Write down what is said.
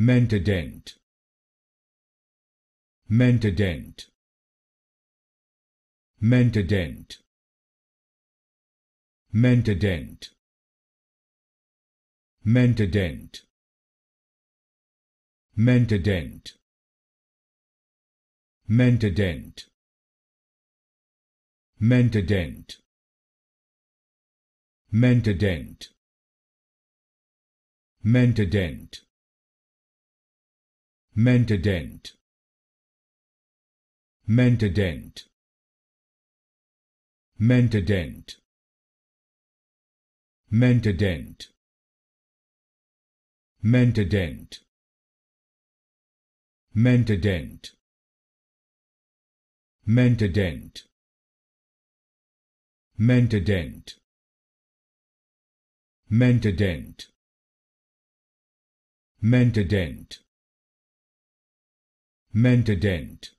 Mentadent. Mentadent. Mentadent. Mentadent. Mentadent. Mentadent. Mentadent. Mentadent. Mentadent. Mentadent. Mentadent. Mentadent. Mentadent. Mentadent. Mentadent. Mentadent. Mentadent. Mentadent. Mentadent. Mentadent. Mentadent